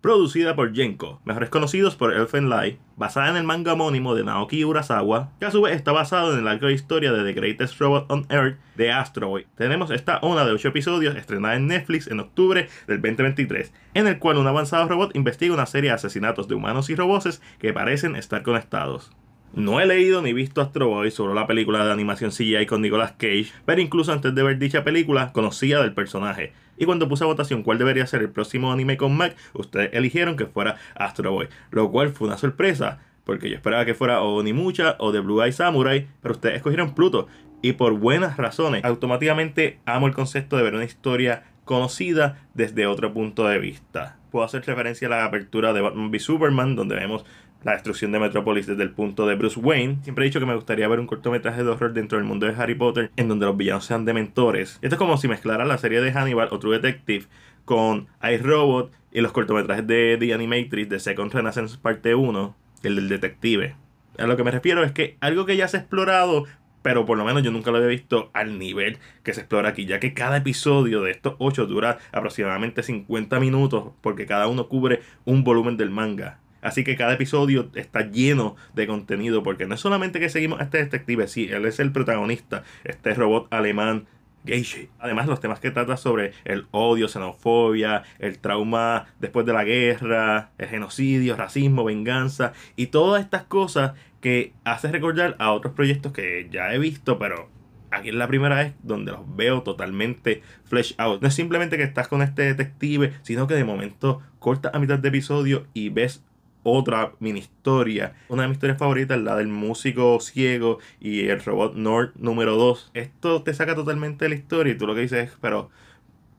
producida por Jenko, mejores conocidos por Elfen Lai, basada en el manga homónimo de Naoki Urasawa, que a su vez está basado en el larga historia de The Greatest Robot on Earth de Astro Boy. Tenemos esta una de 8 episodios estrenada en Netflix en octubre del 2023, en el cual un avanzado robot investiga una serie de asesinatos de humanos y robots que parecen estar conectados. No he leído ni visto Astro Boy sobre la película de animación CGI con Nicolas Cage, pero incluso antes de ver dicha película conocía del personaje. Y cuando puse a votación cuál debería ser el próximo anime con Mac, ustedes eligieron que fuera Astro Boy, lo cual fue una sorpresa, porque yo esperaba que fuera o Mucha o The Blue Eye Samurai, pero ustedes escogieron Pluto, y por buenas razones. Automáticamente amo el concepto de ver una historia conocida desde otro punto de vista. Puedo hacer referencia a la apertura de Batman v Superman, donde vemos la destrucción de Metrópolis desde el punto de Bruce Wayne. Siempre he dicho que me gustaría ver un cortometraje de horror dentro del mundo de Harry Potter en donde los villanos sean dementores. Esto es como si mezclara la serie de Hannibal o True Detective con Ice Robot y los cortometrajes de The Animatrix de Second Renaissance Parte 1, el del detective. A lo que me refiero es que algo que ya se ha explorado, pero por lo menos yo nunca lo había visto al nivel que se explora aquí, ya que cada episodio de estos 8 dura aproximadamente 50 minutos, porque cada uno cubre un volumen del manga. Así que cada episodio está lleno de contenido, porque no es solamente que seguimos a este detective, sí, él es el protagonista, este robot alemán Geishi. Además, los temas que trata sobre el odio, xenofobia, el trauma después de la guerra, el genocidio, racismo, venganza y todas estas cosas que hace recordar a otros proyectos que ya he visto, pero aquí es la primera vez donde los veo totalmente flesh out. No es simplemente que estás con este detective, sino que de momento cortas a mitad de episodio y ves otra mini historia. Una de mis historias favoritas es la del músico ciego y el robot Nord número 2. Esto te saca totalmente de la historia y tú lo que dices es, pero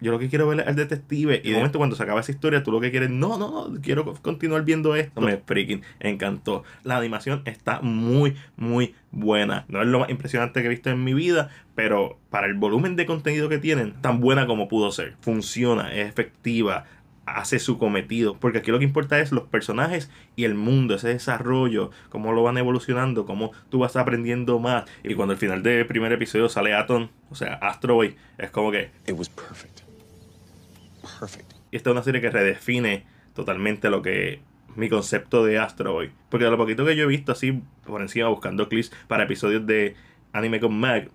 yo lo que quiero ver es el detective. Y de momento cuando se acaba esa historia, tú lo que quieres, no, no, no, quiero continuar viendo esto. Me freaking encantó. La animación está muy, muy buena. No es lo más impresionante que he visto en mi vida, pero para el volumen de contenido que tienen, tan buena como pudo ser. Funciona, es efectiva, hace su cometido. Porque aquí lo que importa es los personajes y el mundo, ese desarrollo, cómo lo van evolucionando, cómo tú vas aprendiendo más. Y cuando al final del primer episodio sale Atom, o sea, Astro Boy, es como que. It perfect. Y esta es una serie que redefine totalmente lo que mi concepto de Astro Boy. Porque de lo poquito que yo he visto así por encima buscando clips para episodios de Anime con Mag,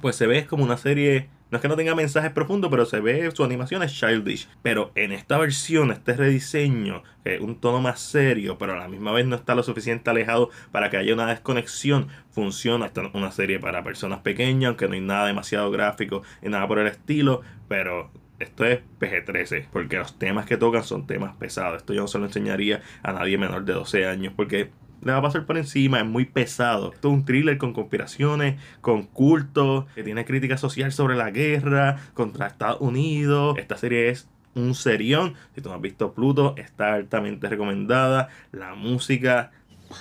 pues se ve como una serie no es que no tenga mensajes profundos, pero se ve, su animación es childish. Pero en esta versión, este rediseño, un tono más serio, pero a la misma vez no está lo suficiente alejado para que haya una desconexión, funciona. Esta una serie para personas pequeñas, aunque no hay nada demasiado gráfico y nada por el estilo, pero esto es PG-13, porque los temas que tocan son temas pesados. Esto yo no se lo enseñaría a nadie menor de 12 años, porque le va a pasar por encima, es muy pesado. Esto es un thriller con conspiraciones, con cultos, que tiene crítica social sobre la guerra, contra Estados Unidos. Esta serie es un serión. Si tú no has visto Pluto, está altamente recomendada. La música.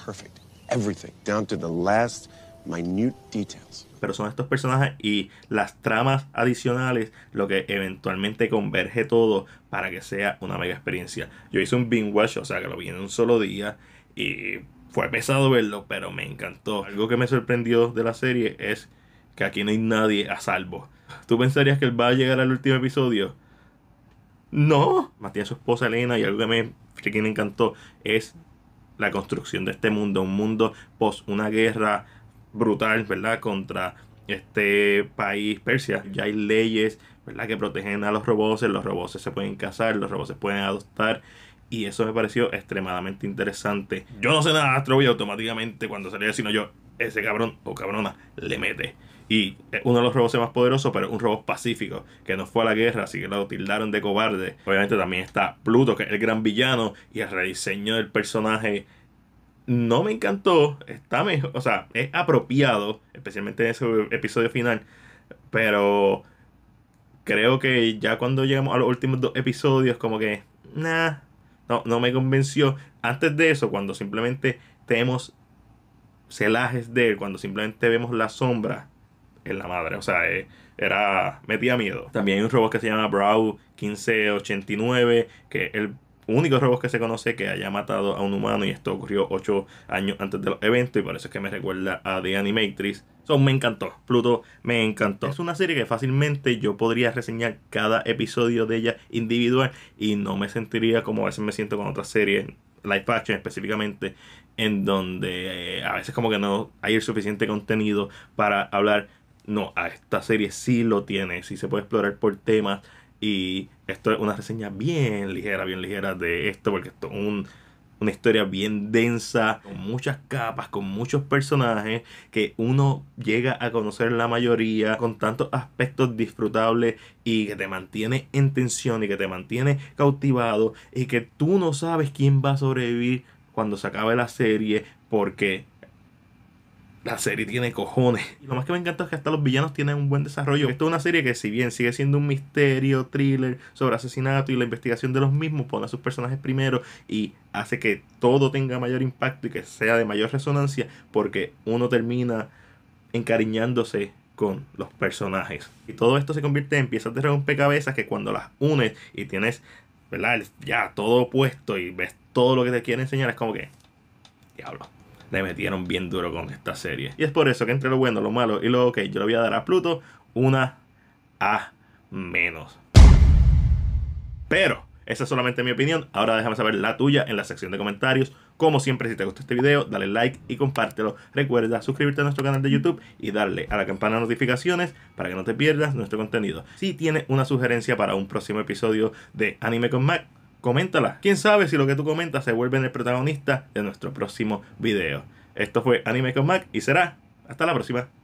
Perfect. Everything. Down to the last minute details. Pero son estos personajes y las tramas adicionales lo que eventualmente converge todo para que sea una mega experiencia. Yo hice un binge watch, o sea que lo vi en un solo día y fue pesado verlo, pero me encantó. Algo que me sorprendió de la serie es que aquí no hay nadie a salvo. ¿Tú pensarías que él va a llegar al último episodio? No. Matías, su esposa Elena, y algo que me me encantó es la construcción de este mundo. Un mundo post una guerra brutal, ¿verdad? Contra este país, Persia. Ya hay leyes, ¿verdad? Que protegen a los robots. Los robots se pueden casar, los robots se pueden adoptar. Y eso me pareció extremadamente interesante. Yo no sé nada de Astro automáticamente cuando el sino yo, ese cabrón o cabrona le mete. Y es uno de los robots más poderosos, pero un robot pacífico, que no fue a la guerra, así que lo tildaron de cobarde. Obviamente también está Pluto, que es el gran villano, y el rediseño del personaje no me encantó. Está mejor, o sea, es apropiado, especialmente en ese episodio final. Pero creo que ya cuando llegamos a los últimos dos episodios, como que, nah, no, me convenció. Antes de eso, cuando simplemente tenemos celajes de él, cuando simplemente vemos la sombra en la madre, o sea, eh, era metía miedo. También hay un robot que se llama Brow 1589, que él único robot que se conoce que haya matado a un humano y esto ocurrió ocho años antes del evento y por eso es que me recuerda a The Animatrix. Son me encantó, Pluto me encantó. Es una serie que fácilmente yo podría reseñar cada episodio de ella individual y no me sentiría como a veces me siento con otras series, Life action específicamente, en donde eh, a veces como que no hay el suficiente contenido para hablar. No, a esta serie sí lo tiene, sí se puede explorar por temas y esto es una reseña bien ligera, bien ligera de esto, porque esto es una historia bien densa, con muchas capas, con muchos personajes, que uno llega a conocer la mayoría, con tantos aspectos disfrutables y que te mantiene en tensión y que te mantiene cautivado y que tú no sabes quién va a sobrevivir cuando se acabe la serie, porque la serie tiene cojones. Y lo más que me encanta es que hasta los villanos tienen un buen desarrollo. Esto es una serie que, si bien sigue siendo un misterio, thriller sobre asesinato y la investigación de los mismos, pone a sus personajes primero y hace que todo tenga mayor impacto y que sea de mayor resonancia, porque uno termina encariñándose con los personajes. Y todo esto se convierte en piezas de rompecabezas que cuando las unes y tienes, ¿verdad? Ya todo puesto y ves todo lo que te quieren enseñar, es como que, diablo le metieron bien duro con esta serie. Y es por eso que entre lo bueno, lo malo y lo ok, yo le voy a dar a Pluto una A menos. Pero, esa es solamente mi opinión. Ahora déjame saber la tuya en la sección de comentarios. Como siempre, si te gustó este video, dale like y compártelo. Recuerda suscribirte a nuestro canal de YouTube y darle a la campana de notificaciones para que no te pierdas nuestro contenido. Si tienes una sugerencia para un próximo episodio de Anime con Mac, coméntala. Quién sabe si lo que tú comentas se vuelve en el protagonista de nuestro próximo video. Esto fue Anime con Mac y será hasta la próxima.